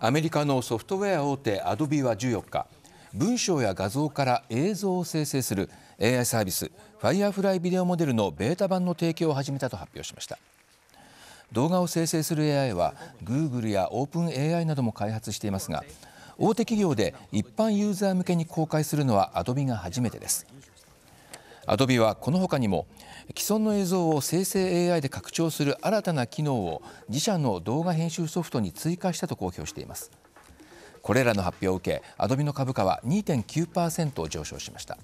アメリカのソフトウェア大手アドビは14日文章や画像から映像を生成する AI サービス Firefly ビデオモデルのベータ版の提供を始めたと発表しました動画を生成する AI は Google や OpenAI なども開発していますが大手企業で一般ユーザー向けに公開するのは Adobe が初めてです Adobe はこの他にも既存の映像を生成 ＡＩ で拡張する新たな機能を自社の動画編集ソフトに追加したと公表していますこれらの発表を受け Adobe の株価は2.9%上昇しました